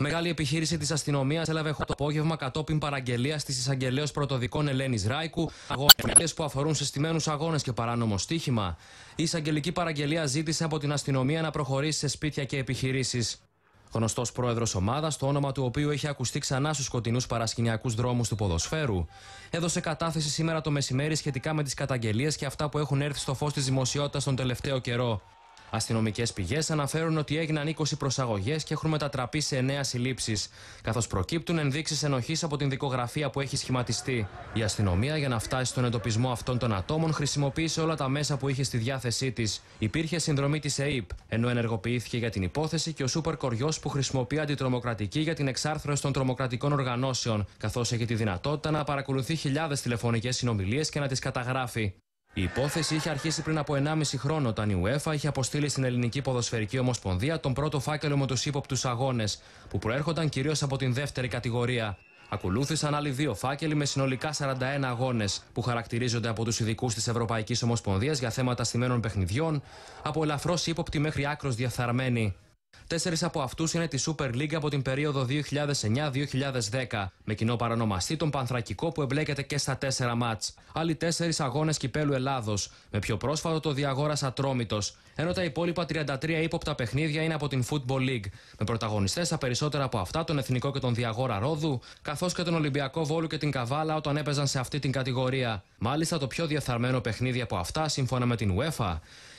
Μεγάλη επιχείρηση της αστυνομίας έλαβε το απόγευμα κατόπιν παραγγελίας της εισαγγελέα πρωτοδικών Ελένης Ράικου, αγώνε που αφορούν σε συστημένους αγώνες και παράνομο στοίχημα. Η εισαγγελική παραγγελία ζήτησε από την αστυνομία να προχωρήσει σε σπίτια και επιχειρήσεις. Γνωστός πρόεδρος ομάδας, το όνομα του οποίου έχει ακουστεί ξανά στους σκοτεινούς παρασκηνιακούς δρόμους του ποδοσφαίρου, έδωσε κατάθεση σήμερα το μεσημέρι σχετικά με τις καταγγελίες και αυτά που έχουν έρθει στο φως της δημοσιότητας τον τελευταίο καιρό. Αστυνομικές πηγές αναφέρουν ότι έγιναν 20 προσαγωγές και έχουν μετατραπεί σε 9 συλλήψεις, καθώς προκύπτουν ενδείξεις ενοχής από την δικογραφία που έχει σχηματιστεί. Η αστυνομία για να φτάσει στον εντοπισμό αυτών των ατόμων χρησιμοποίησε όλα τα μέσα που είχε στη διάθεσή της. Υπήρχε συνδρομή της ΕΕΠ, ενώ ενεργοποιήθηκε για την υπόθεση και ο Σούπερ Κοριός που χρησιμοποιεί αντιτρομοκρατική για την εξάρθρωση των τρομοκρατικών οργανώσεων, καθώς έχει τη δυνατότητα να παρακολουθεί χιλιάδες τηλεφωνικές συνομιλίες και να τις καταγράφει. Η υπόθεση είχε αρχίσει πριν από 1,5 χρόνο όταν η UEFA είχε αποστείλει στην Ελληνική Ποδοσφαιρική Ομοσπονδία τον πρώτο φάκελο με τους ύποπτους αγώνες, που προέρχονταν κυρίως από την δεύτερη κατηγορία. Ακολούθησαν άλλοι δύο φάκελοι με συνολικά 41 αγώνες, που χαρακτηρίζονται από τους ειδικούς της Ευρωπαϊκής Ομοσπονδίας για θέματα στημένων παιχνιδιών, από ελαφρώς ύποπτη μέχρι άκρος διαφθαρμένοι. Τέσσερις από αυτούς είναι τη Super League από την περίοδο 2009-2010, με κοινό παρανομαστή τον Πανθρακικό που εμπλέκεται και στα τέσσερα μάτ. Άλλοι τέσσερις αγώνες κυπέλου Ελλάδος, με πιο πρόσφατο το Διαγόρας Ατρόμητος, ενώ τα υπόλοιπα 33 ύποπτα παιχνίδια είναι από την Football League, με πρωταγωνιστές τα περισσότερα από αυτά τον Εθνικό και τον Διαγόρα Ρόδου, καθώς και τον Ολυμπιακό Βόλου και την Καβάλα όταν έπαιζαν σε αυτή την κατηγορία. Μάλιστα το πιο διεφθαρμένο παιχνίδι από αυτά, σύμφωνα με την UEFA,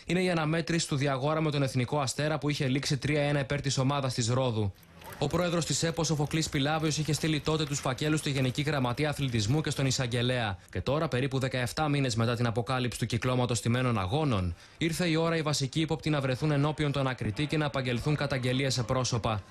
είναι η αναμέτρηση του διαγόρα με τον Εθνικό Αστέρα που είχε λήξει 3-1 υπέρ της ομάδας της Ρόδου. Ο πρόεδρος της ΕΠΟ, ο Φοκλή Πιλάβιος, είχε στείλει τότε τους φακέλους στη Γενική Γραμματεία Αθλητισμού και στον Ισαγγελέα. Και τώρα, περίπου 17 μήνες μετά την αποκάλυψη του κυκλώματος τιμένων αγώνων, ήρθε η ώρα οι βασικοί ύποπτοι να βρεθούν ενώπιον των ακριτή και να απαγγελθούν καταγγελίες σε πρόσωπα.